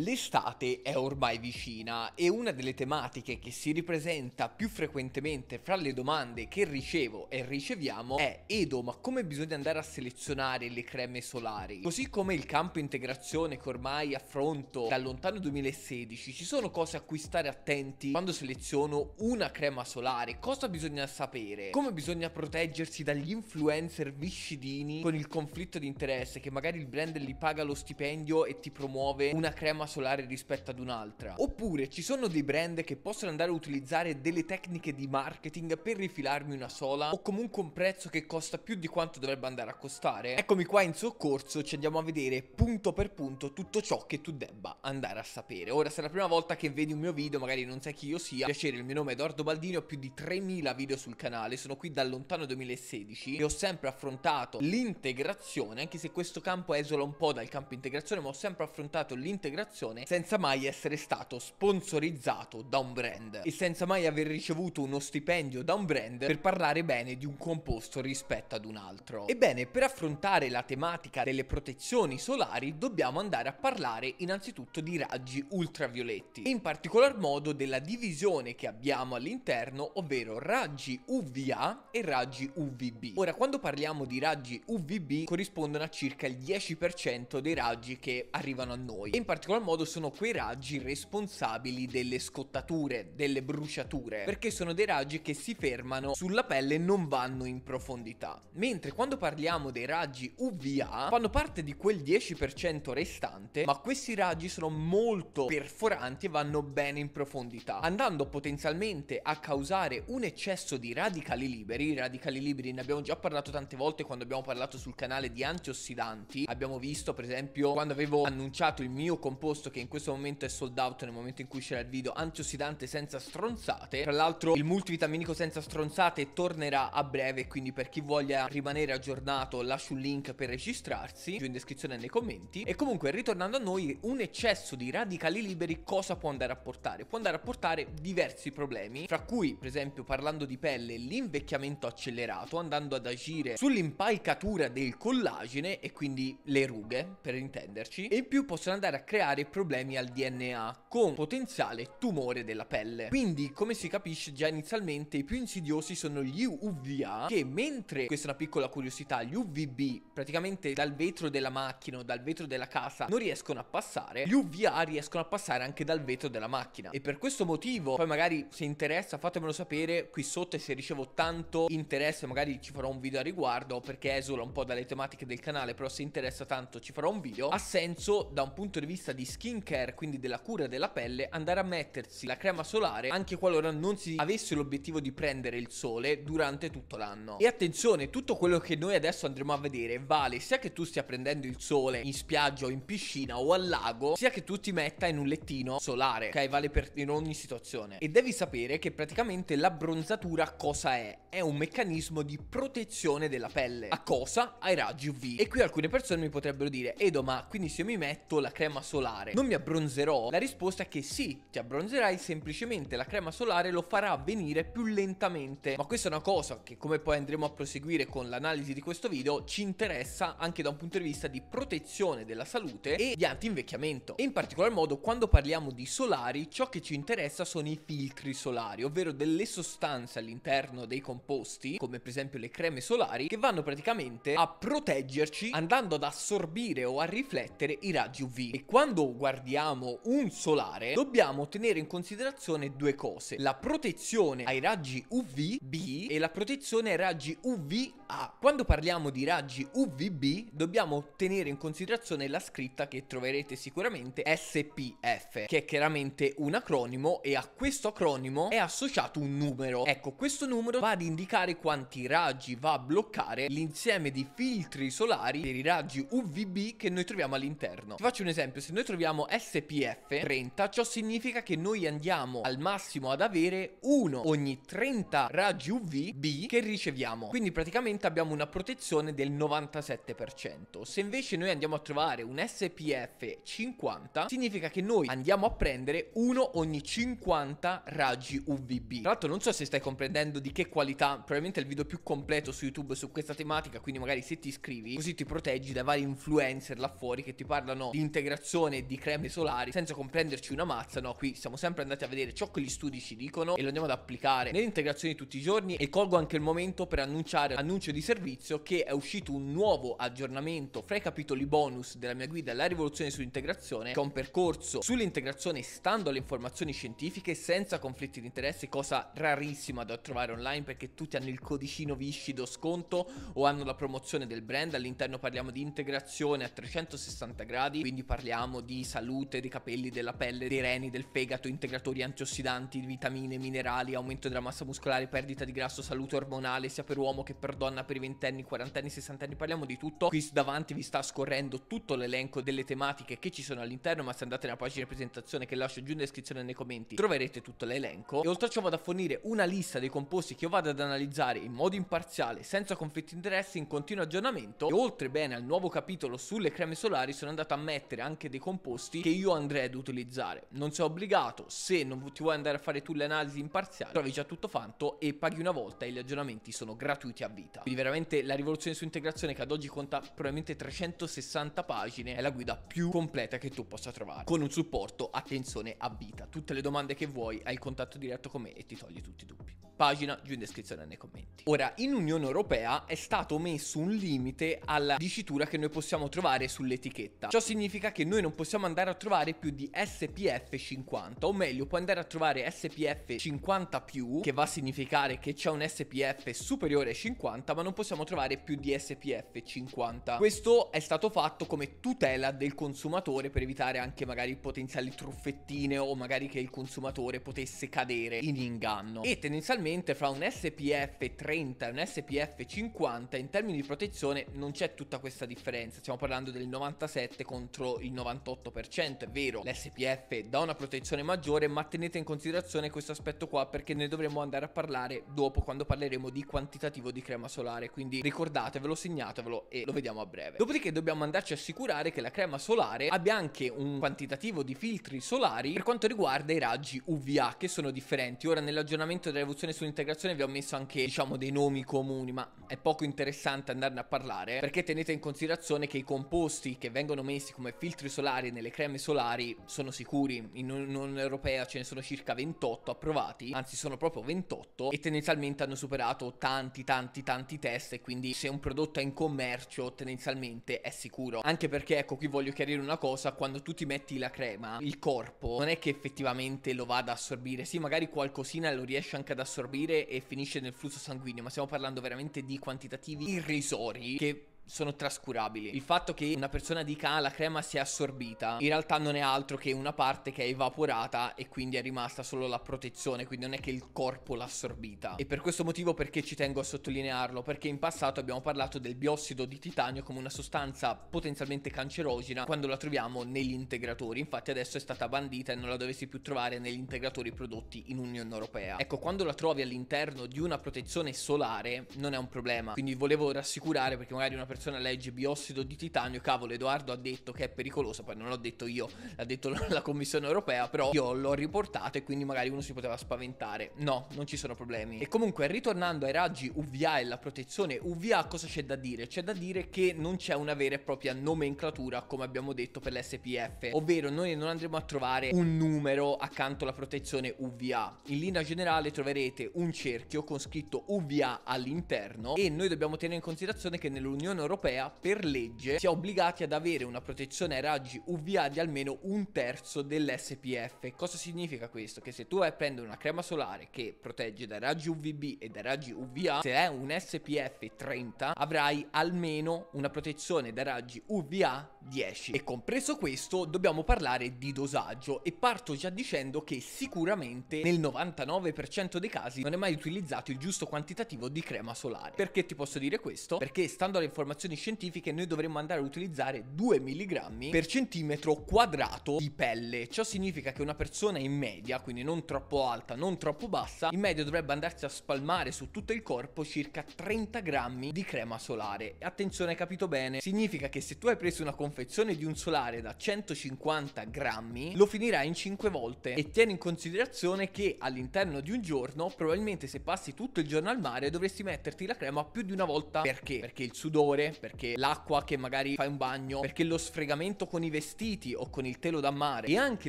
L'estate è ormai vicina e una delle tematiche che si ripresenta più frequentemente fra le domande che ricevo e riceviamo è Edo ma come bisogna andare a selezionare le creme solari? Così come il campo integrazione che ormai affronto dal lontano 2016 ci sono cose a cui stare attenti quando seleziono una crema solare, cosa bisogna sapere? Come bisogna proteggersi dagli influencer viscidini con il conflitto di interesse che magari il brand li paga lo stipendio e ti promuove una crema sistema solare rispetto ad un'altra. Oppure ci sono dei brand che possono andare a utilizzare delle tecniche di marketing per rifilarmi una sola o comunque un prezzo che costa più di quanto dovrebbe andare a costare. Eccomi qua in soccorso, ci andiamo a vedere punto per punto tutto ciò che tu debba andare a sapere. Ora, se è la prima volta che vedi un mio video, magari non sai chi io sia, piacere, il mio nome è Edoardo Baldini, ho più di 3000 video sul canale, sono qui da lontano 2016 e ho sempre affrontato l'integrazione, anche se questo campo esola un po' dal campo integrazione, ma ho sempre affrontato l'integrazione canzone senza mai essere stato sponsorizzato da un brand e senza mai aver ricevuto uno stipendio da un brand per parlare bene di un composto rispetto ad un altro. Ebbene, per affrontare la tematica delle protezioni solari dobbiamo andare a parlare innanzitutto di raggi ultravioletti e in particolar modo della divisione che abbiamo all'interno, ovvero raggi UVA e raggi UVB. Ora, quando parliamo di raggi UVB corrispondono a circa il 10% dei raggi che arrivano a noi e in particolar modo sono quei raggi responsabili delle scottature, delle bruciature, perché sono dei raggi che si fermano sulla pelle e non vanno in profondità. Mentre quando parliamo dei raggi UVA, fanno parte di quel 10% restante, ma questi raggi sono molto perforanti e vanno bene in profondità, andando potenzialmente a causare un eccesso di radicali liberi. I radicali liberi ne abbiamo già parlato tante volte quando abbiamo parlato sul canale di antiossidanti. Abbiamo visto, per esempio, quando avevo annunciato il mio composto agosto che in questo momento è sold out nel momento in cui c'era il video antiossidante senza stronzate tra l'altro il multivitaminico senza stronzate tornerà a breve quindi per chi voglia rimanere aggiornato lascio un link per registrarsi giù in descrizione e nei commenti e comunque ritornando a noi un eccesso di radicali liberi cosa può andare a portare? può andare a portare diversi problemi fra cui per esempio parlando di pelle l'invecchiamento accelerato andando ad agire sull'impalcatura del collagene e quindi le rughe per intenderci e in più possono andare a creare creare problemi al DNA con potenziale tumore della pelle. Quindi come si capisce già inizialmente i più insidiosi sono gli UVA che mentre, questa è una piccola curiosità, gli UVB praticamente dal vetro della macchina o dal vetro della casa non riescono a passare, gli UVA riescono a passare anche dal vetro della macchina e per questo motivo poi magari se interessa fatemelo sapere qui sotto e se ricevo tanto interesse magari ci farò un video a riguardo perché esula un po' dalle tematiche del canale però se interessa tanto ci farò un video ha senso da un punto di vista di di skincare, quindi della cura della pelle, andare a mettersi la crema solare anche qualora non si avesse l'obiettivo di prendere il sole durante tutto l'anno. E attenzione, tutto quello che noi adesso andremo a vedere vale sia che tu stia prendendo il sole in spiaggia o in piscina o al lago, sia che tu ti metta in un lettino solare, ok? Vale per in ogni situazione. E devi sapere che praticamente l'abbronzatura cosa è? È un meccanismo di protezione della pelle. A cosa? Ai raggi UV. E qui alcune persone mi potrebbero dire, Edo, ma quindi se io mi metto la crema solare fare? Non mi abbronzerò? La risposta è che sì, ti abbronzerai, semplicemente la crema solare lo farà avvenire più lentamente. Ma questa è una cosa che come poi andremo a proseguire con l'analisi di questo video, ci interessa anche da un punto di vista di protezione della salute e di anti-invecchiamento. E in particolar modo quando parliamo di solari, ciò che ci interessa sono i filtri solari, ovvero delle sostanze all'interno dei composti, come per esempio le creme solari, che vanno praticamente a proteggerci andando ad assorbire o a riflettere i raggi UV. E quando quando guardiamo un solare dobbiamo tenere in considerazione due cose, la protezione ai raggi UVB e la protezione ai raggi UVA. Quando parliamo di raggi UVB dobbiamo tenere in considerazione la scritta che troverete sicuramente SPF, che è chiaramente un acronimo e a questo acronimo è associato un numero. Ecco, questo numero va ad indicare quanti raggi va a bloccare l'insieme di filtri solari per i raggi UVB che noi troviamo all'interno. Ti faccio un esempio, se noi troviamo troviamo SPF 30, ciò significa che noi andiamo al massimo ad avere uno ogni 30 raggi UVB che riceviamo. Quindi praticamente abbiamo una protezione del 97%. Se invece noi andiamo a trovare un SPF 50, significa che noi andiamo a prendere uno ogni 50 raggi UVB. Tra l'altro non so se stai comprendendo di che qualità, probabilmente è il video più completo su YouTube su questa tematica, quindi magari se ti iscrivi così ti proteggi dai vari influencer là fuori che ti parlano di integrazione di creme solari senza comprenderci una mazza, no, qui siamo sempre andati a vedere ciò che gli studi ci dicono e lo andiamo ad applicare nelle integrazioni tutti i giorni e colgo anche il momento per annunciare annuncio di servizio che è uscito un nuovo aggiornamento fra i capitoli bonus della mia guida La rivoluzione sull'integrazione, che è un percorso sull'integrazione stando alle informazioni scientifiche senza conflitti di interesse, cosa rarissima da trovare online perché tutti hanno il codicino viscido sconto o hanno la promozione del brand, all'interno parliamo di integrazione a 360 gradi, quindi parliamo di di salute, dei capelli, della pelle, dei reni, del fegato, integratori antiossidanti, vitamine, minerali, aumento della massa muscolare, perdita di grasso, salute ormonale, sia per uomo che per donna, per i ventenni, quarantenni, sessantenni, parliamo di tutto. Qui davanti vi sta scorrendo tutto l'elenco delle tematiche che ci sono all'interno, ma se andate nella pagina di presentazione che lascio giù in descrizione nei commenti troverete tutto l'elenco. E oltre a ciò vado a fornire una lista dei composti che io vado ad analizzare in modo imparziale, senza conflitti di interessi, in continuo aggiornamento. E oltre bene al nuovo capitolo sulle creme solari sono andato a mettere anche dei composti composti che io andrei ad utilizzare. Non sei obbligato, se non ti vuoi andare a fare tu le analisi imparziali, trovi già tutto fatto e paghi una volta e gli aggiornamenti sono gratuiti a vita. Quindi veramente la rivoluzione su integrazione che ad oggi conta probabilmente 360 pagine è la guida più completa che tu possa trovare con un supporto, attenzione, a vita. Tutte le domande che vuoi hai il contatto diretto con me e ti togli tutti i dubbi pagina giù in descrizione nei commenti. Ora, in Unione Europea è stato messo un limite alla dicitura che noi possiamo trovare sull'etichetta. Ciò significa che noi non possiamo andare a trovare più di SPF 50, o meglio, puoi andare a trovare SPF 50 più, che va a significare che c'è un SPF superiore ai 50, ma non possiamo trovare più di SPF 50. Questo è stato fatto come tutela del consumatore per evitare anche magari potenziali truffettine o magari che il consumatore potesse cadere in inganno. E tendenzialmente Banalmente fra un SPF 30 e un SPF 50 in termini di protezione non c'è tutta questa differenza, stiamo parlando del 97 contro il 98%, è vero, l'SPF dà una protezione maggiore ma tenete in considerazione questo aspetto qua perché ne dovremo andare a parlare dopo quando parleremo di quantitativo di crema solare, quindi ricordatevelo, segnatevelo e lo vediamo a breve. Dopodiché dobbiamo andarci a assicurare che la crema solare abbia anche un quantitativo di filtri solari per quanto riguarda i raggi UVA che sono differenti, ora nell'aggiornamento della rivoluzione sull'integrazione vi ho messo anche, diciamo, dei nomi comuni, ma è poco interessante andarne a parlare, eh, perché tenete in considerazione che i composti che vengono messi come filtri solari nelle creme solari sono sicuri. In Unione Europea ce ne sono circa 28 approvati, anzi sono proprio 28, e tendenzialmente hanno superato tanti, tanti, tanti test, e quindi se un prodotto è in commercio tendenzialmente è sicuro. Anche perché, ecco, qui voglio chiarire una cosa, quando tu ti metti la crema, il corpo non è che effettivamente lo vada ad assorbire, sì magari qualcosina lo riesce anche ad assorbire, assorbire e finisce nel flusso sanguigno, ma stiamo parlando veramente di quantitativi irrisori che sono trascurabili. Il fatto che una persona dica ah, la crema si è assorbita, in realtà non è altro che una parte che è evaporata e quindi è rimasta solo la protezione, quindi non è che il corpo l'ha assorbita. E per questo motivo perché ci tengo a sottolinearlo, perché in passato abbiamo parlato del biossido di titanio come una sostanza potenzialmente cancerogena quando la troviamo negli integratori, infatti adesso è stata bandita e non la dovessi più trovare negli integratori prodotti in Unione Europea. Ecco, quando la trovi all'interno di una protezione solare non è un problema, quindi volevo rassicurare perché magari una persona persona legge biossido di titanio, cavolo Edoardo ha detto che è pericoloso, poi non l'ho detto io, l'ha detto la Commissione Europea, però io l'ho riportato e quindi magari uno si poteva spaventare. No, non ci sono problemi. E comunque ritornando ai raggi UVA e la protezione UVA, cosa c'è da dire? C'è da dire che non c'è una vera e propria nomenclatura come abbiamo detto per l'SPF, ovvero noi non andremo a trovare un numero accanto alla protezione UVA. In linea generale troverete un cerchio con scritto UVA all'interno e noi dobbiamo tenere in considerazione che nell'Unione Europea per legge si è obbligati ad avere una protezione ai raggi UVA di almeno un terzo dell'SPF. Cosa significa questo? Che se tu vai a prendere una crema solare che protegge dai raggi UVB e dai raggi UVA, se è un SPF 30 avrai almeno una protezione dai raggi UVA 10. E compreso questo dobbiamo parlare di dosaggio e parto già dicendo che sicuramente nel 99% dei casi non è mai utilizzato il giusto quantitativo di crema solare. Perché ti posso dire questo? Perché stando alle informazioni informazioni scientifiche noi dovremmo andare a utilizzare 2 mg per centimetro quadrato di pelle. Ciò significa che una persona in media, quindi non troppo alta, non troppo bassa, in media dovrebbe andarsi a spalmare su tutto il corpo circa 30 grammi di crema solare. Attenzione, hai capito bene? Significa che se tu hai preso una confezione di un solare da 150 grammi, lo finirai in 5 volte e tieni in considerazione che all'interno di un giorno, probabilmente se passi tutto il giorno al mare, dovresti metterti la crema più di una volta. Perché? Perché il sudore calore, perché l'acqua che magari fai un bagno, perché lo sfregamento con i vestiti o con il telo da mare e anche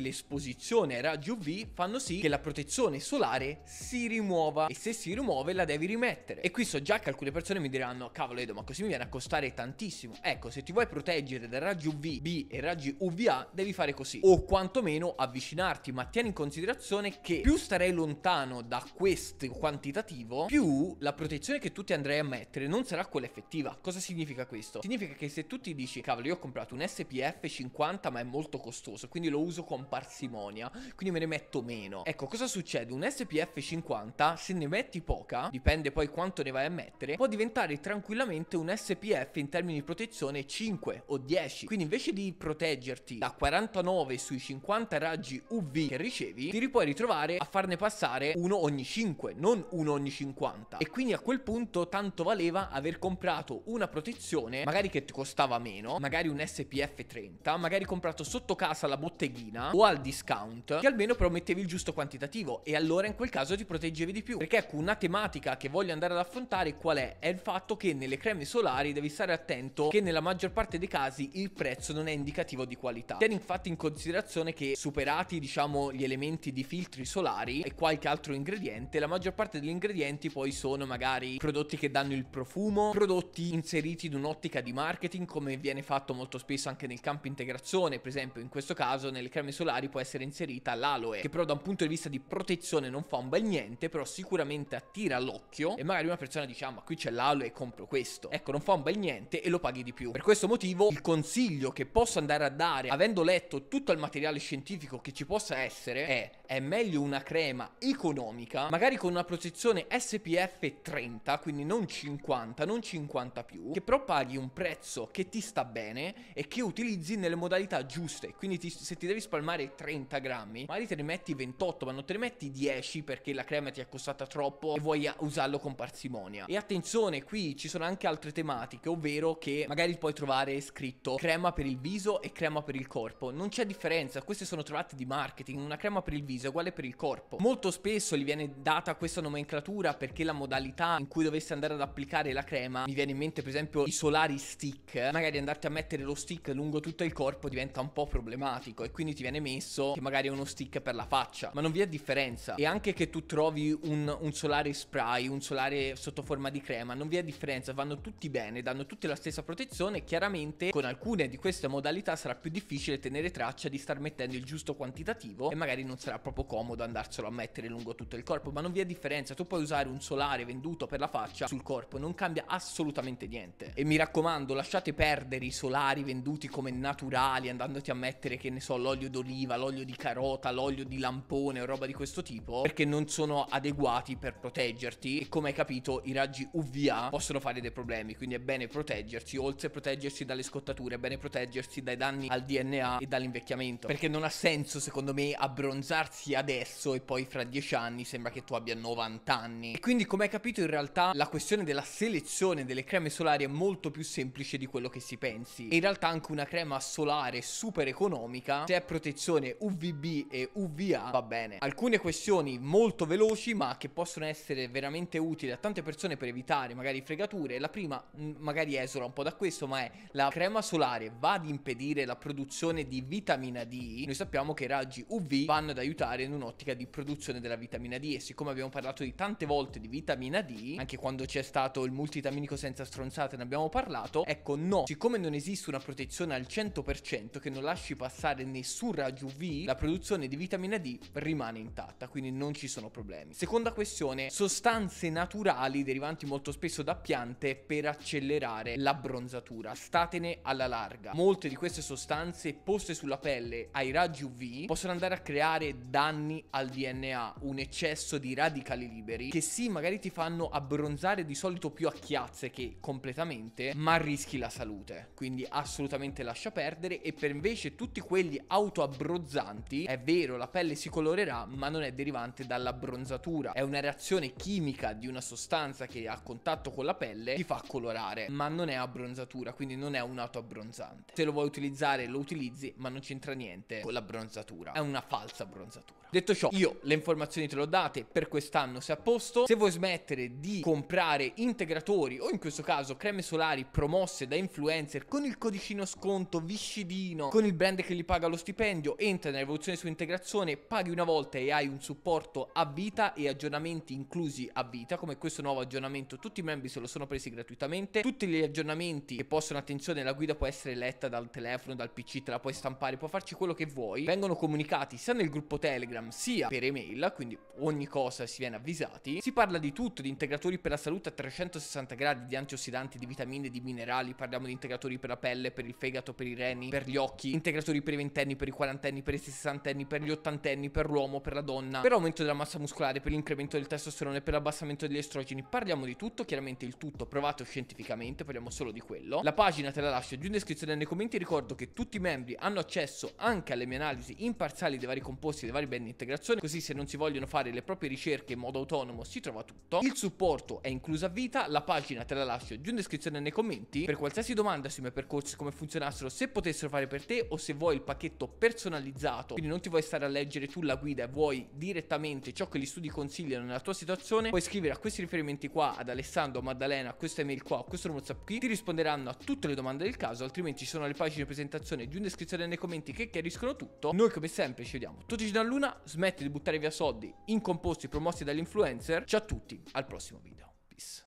l'esposizione ai raggi UV fanno sì che la protezione solare si rimuova e se si rimuove la devi rimettere. E qui so già che alcune persone mi diranno cavolo Edo ma così mi viene a costare tantissimo. Ecco se ti vuoi proteggere dai raggi UVB e raggi UVA devi fare così o quantomeno avvicinarti ma tieni in considerazione che più starei lontano da questo quantitativo più la protezione che tu ti andrai a mettere non sarà quella effettiva. Cosa significa? significa questo? Significa che se tu ti dici, cavolo, io ho comprato un SPF 50 ma è molto costoso, quindi lo uso con parsimonia, quindi me ne metto meno. Ecco, cosa succede? Un SPF 50, se ne metti poca, dipende poi quanto ne vai a mettere, può diventare tranquillamente un SPF in termini di protezione 5 o 10. Quindi invece di proteggerti da 49 sui 50 raggi UV che ricevi, ti puoi ritrovare a farne passare uno ogni 5, non uno ogni 50. E quindi a quel punto tanto valeva aver comprato una protezione posizione, magari che ti costava meno, magari un SPF 30, magari comprato sotto casa alla botteghina o al discount, che almeno però mettevi il giusto quantitativo e allora in quel caso ti proteggevi di più. Perché ecco, una tematica che voglio andare ad affrontare qual è? È il fatto che nelle creme solari devi stare attento che nella maggior parte dei casi il prezzo non è indicativo di qualità. Tieni infatti in considerazione che superati diciamo gli elementi di filtri solari e qualche altro ingrediente, la maggior parte degli ingredienti poi sono magari prodotti che danno il profumo, prodotti inseriti visti in un'ottica di marketing come viene fatto molto spesso anche nel campo integrazione, per esempio in questo caso nelle creme solari può essere inserita l'aloe, che però da un punto di vista di protezione non fa un bel niente, però sicuramente attira l'occhio e magari una persona dice ah ma qui c'è l'aloe e compro questo. Ecco, non fa un bel niente e lo paghi di più. Per questo motivo il consiglio che posso andare a dare, avendo letto tutto il materiale scientifico che ci possa essere, è è meglio una crema economica, magari con una protezione SPF 30, quindi non 50, non 50 più, che però paghi un prezzo che ti sta bene e che utilizzi nelle modalità giuste. Quindi ti, se ti devi spalmare 30 grammi, magari te ne metti 28, ma non te ne metti 10 perché la crema ti è costata troppo e vuoi usarlo con parsimonia. E attenzione, qui ci sono anche altre tematiche, ovvero che magari puoi trovare scritto crema per il viso e crema per il corpo. Non c'è differenza, queste sono trovate di marketing, una crema per il viso è uguale per il corpo. Molto spesso gli viene data questa nomenclatura perché la modalità in cui dovessi andare ad applicare la crema, mi viene in mente per esempio esempio i solari stick, magari andarti a mettere lo stick lungo tutto il corpo diventa un po' problematico e quindi ti viene messo che magari è uno stick per la faccia, ma non vi è differenza. E anche che tu trovi un, un solare spray, un solare sotto forma di crema, non vi è differenza, vanno tutti bene, danno tutti la stessa protezione, chiaramente con alcune di queste modalità sarà più difficile tenere traccia di star mettendo il giusto quantitativo e magari non sarà proprio comodo andarselo a mettere lungo tutto il corpo, ma non vi è differenza, tu puoi usare un solare venduto per la faccia sul corpo, non cambia assolutamente niente veramente. E mi raccomando, lasciate perdere i solari venduti come naturali, andandoti a mettere, che ne so, l'olio d'oliva, l'olio di carota, l'olio di lampone o roba di questo tipo, perché non sono adeguati per proteggerti. E come hai capito, i raggi UVA possono fare dei problemi, quindi è bene proteggersi, oltre a proteggersi dalle scottature, è bene proteggersi dai danni al DNA e dall'invecchiamento. Perché non ha senso, secondo me, abbronzarsi adesso e poi fra dieci anni sembra che tu abbia 90 anni. E quindi, come hai capito, in realtà la questione della selezione delle creme solari è molto più semplice di quello che si pensi. in realtà anche una crema solare super economica, se è protezione UVB e UVA, va bene. Alcune questioni molto veloci ma che possono essere veramente utili a tante persone per evitare magari fregature. La prima mm, magari esola un po' da questo ma è la crema solare va ad impedire la produzione di vitamina D. Noi sappiamo che i raggi UV vanno ad aiutare in un'ottica di produzione della vitamina D e siccome abbiamo parlato di tante volte di vitamina D, anche quando c'è stato il multitaminico senza stronzate, ne abbiamo parlato, ecco no, siccome non esiste una protezione al 100% che non lasci passare nessun raggio UV, la produzione di vitamina D rimane intatta, quindi non ci sono problemi. Seconda questione, sostanze naturali derivanti molto spesso da piante per accelerare l'abbronzatura, statene alla larga. Molte di queste sostanze poste sulla pelle ai raggi UV possono andare a creare danni al DNA, un eccesso di radicali liberi che sì magari ti fanno abbronzare di solito più a chiazze che completamente fisicamente, ma rischi la salute. Quindi assolutamente lascia perdere. E per invece tutti quelli autoabbronzanti, è vero, la pelle si colorerà, ma non è derivante dall'abbronzatura. È una reazione chimica di una sostanza che a contatto con la pelle ti fa colorare, ma non è abbronzatura, quindi non è un autoabbronzante. Se lo vuoi utilizzare, lo utilizzi, ma non c'entra niente con l'abbronzatura. È una falsa abbronzatura. Detto ciò, io le informazioni te le ho date, per quest'anno sei a posto. Se vuoi smettere di comprare integratori o in questo caso creme solari promosse da influencer con il codicino sconto viscidino, con il brand che gli paga lo stipendio, entra nella rivoluzione su integrazione, paghi una volta e hai un supporto a vita e aggiornamenti inclusi a vita, come questo nuovo aggiornamento tutti i membri se lo sono presi gratuitamente, tutti gli aggiornamenti che possono, attenzione, la guida può essere letta dal telefono, dal PC, te la puoi stampare, puoi farci quello che vuoi, vengono comunicati sia nel gruppo Telegram Telegram sia per email, quindi ogni cosa si viene avvisati. Si parla di tutto, di integratori per la salute a 360 gradi, di antiossidanti, di vitamine, di minerali, parliamo di integratori per la pelle, per il fegato, per i reni, per gli occhi, integratori per i ventenni, per i quarantenni, per i sessantenni, per gli ottantenni, per l'uomo, per la donna, per l'aumento della massa muscolare, per l'incremento del testosterone, per l'abbassamento degli estrogeni. Parliamo di tutto, chiaramente il tutto provato scientificamente, parliamo solo di quello. La pagina te la lascio giù in descrizione nei commenti, ricordo che tutti i membri hanno accesso anche alle mie analisi imparziali dei vari composti dei vari beni integrazione, così se non si vogliono fare le proprie ricerche in modo autonomo si trova tutto. Il supporto è incluso a vita, la pagina te la lascio giù in descrizione nei commenti. Per qualsiasi domanda sui miei percorsi, come funzionassero, se potessero fare per te o se vuoi il pacchetto personalizzato, quindi non ti vuoi stare a leggere tu la guida e vuoi direttamente ciò che gli studi consigliano nella tua situazione, puoi scrivere a questi riferimenti qua, ad Alessandro, Maddalena, a questa email qua, a questo WhatsApp qui, ti risponderanno a tutte le domande del caso, altrimenti ci sono le pagine di presentazione giù in descrizione nei commenti che chiariscono tutto. Noi come sempre ci vediamo tutti giorni a luna smette di buttare via soldi in composti promossi dagli influencer. Ciao a tutti, al prossimo video. Peace.